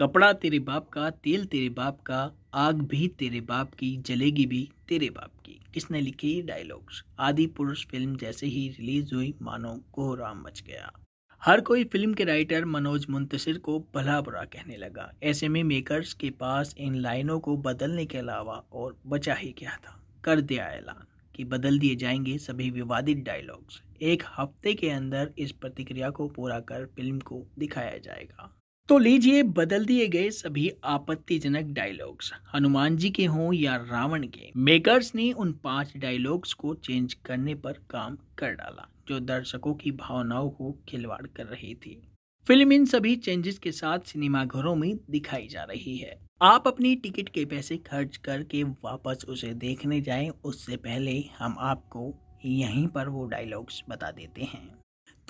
कपड़ा तेरे बाप का तेल तेरे बाप का आग भी तेरे बाप की जलेगी भी तेरे बाप की किसने लिखी डायलॉग्स आदि पुरुष फिल्म जैसे ही रिलीज हुई मानो कोहराम मच गया हर कोई फिल्म के राइटर मनोज मुंतशिर को भला बुरा कहने लगा ऐसे में मेकर्स के पास इन लाइनों को बदलने के अलावा और बचा ही क्या था कर दिया ऐलान कि बदल दिए जाएंगे सभी विवादित डायलॉग्स एक हफ्ते के अंदर इस प्रतिक्रिया को पूरा कर फिल्म को दिखाया जाएगा तो लीजिए बदल दिए गए सभी आपत्तिजनक डायलॉग्स हनुमान जी के हों या रावण के मेकर्स ने उन पांच डायलॉग्स को चेंज करने पर काम कर डाला जो दर्शकों की भावनाओं को खिलवाड़ कर रही थी फिल्म इन सभी चेंजेस के साथ सिनेमाघरों में दिखाई जा रही है आप अपनी टिकट के पैसे खर्च करके वापस उसे देखने जाएं उससे पहले हम आपको यहीं पर वो डायलॉग्स बता देते हैं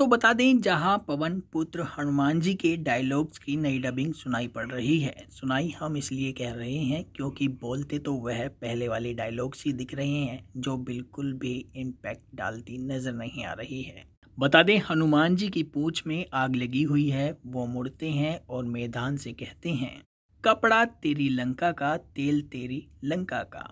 तो बता दें जहां पवन पुत्र हनुमान जी के डायलॉग्स की नई डबिंग सुनाई पड़ रही है सुनाई हम इसलिए कह रहे हैं क्योंकि बोलते तो वह पहले वाले डायलॉग्स ही दिख रहे हैं जो बिल्कुल भी इम्पैक्ट डालती नज़र नहीं आ रही है बता दें हनुमान जी की पूछ में आग लगी हुई है वो मुड़ते हैं और मैदान से कहते हैं कपड़ा तेरी लंका का तेल तेरी लंका का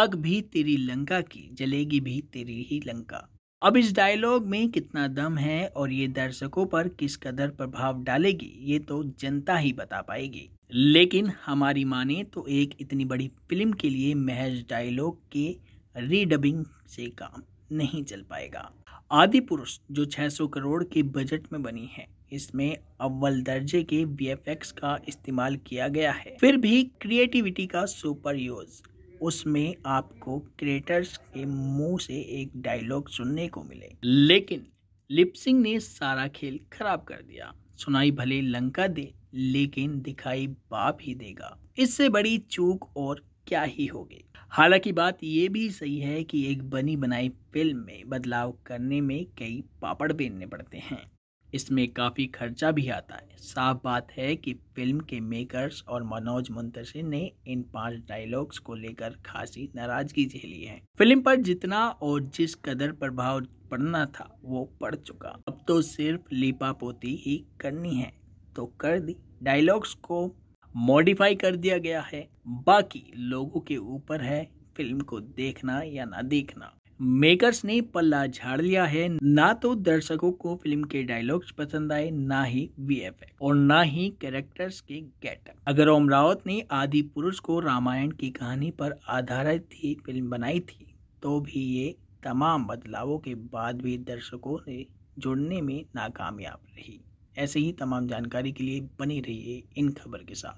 आग भी तेरी लंका की जलेगी भी तेरी ही लंका अब इस डायलॉग में कितना दम है और ये दर्शकों पर किस कदर प्रभाव डालेगी ये तो जनता ही बता पाएगी लेकिन हमारी माने तो एक इतनी बड़ी फिल्म के लिए महज डायलॉग के रीडबिंग से काम नहीं चल पाएगा आदि पुरुष जो 600 करोड़ के बजट में बनी है इसमें अव्वल दर्जे के वी का इस्तेमाल किया गया है फिर भी क्रिएटिविटी का सुपर यूज उसमें आपको क्रिएटर्स के मुंह से एक डायलॉग सुनने को मिले लेकिन लिपसिंग ने सारा खेल खराब कर दिया सुनाई भले लंका दे लेकिन दिखाई बाप ही देगा इससे बड़ी चूक और क्या ही होगी हालांकि बात ये भी सही है कि एक बनी बनाई फिल्म में बदलाव करने में कई पापड़ बेलने पड़ते हैं इसमें काफ़ी खर्चा भी आता है साफ बात है कि फिल्म के मेकर्स और मनोज मुंतशिर ने इन पांच डायलॉग्स को लेकर खासी नाराजगी झेली है फिल्म पर जितना और जिस कदर प्रभाव पड़ना था वो पड़ चुका अब तो सिर्फ लिपा पोती ही करनी है तो कर दी डायलॉग्स को मॉडिफाई कर दिया गया है बाकी लोगों के ऊपर है फिल्म को देखना या ना देखना मेकर्स ने पल्ला झाड़ लिया है ना तो दर्शकों को फिल्म के डायलॉग्स पसंद आए ना ही वीएफएक्स और ना ही कैरेक्टर्स के गेटअप अगर ओम रावत ने आदि पुरुष को रामायण की कहानी पर आधारित ही फिल्म बनाई थी तो भी ये तमाम बदलावों के बाद भी दर्शकों से जुड़ने में नाकामयाब रही ऐसे ही तमाम जानकारी के लिए बनी रहिए इन खबर के साथ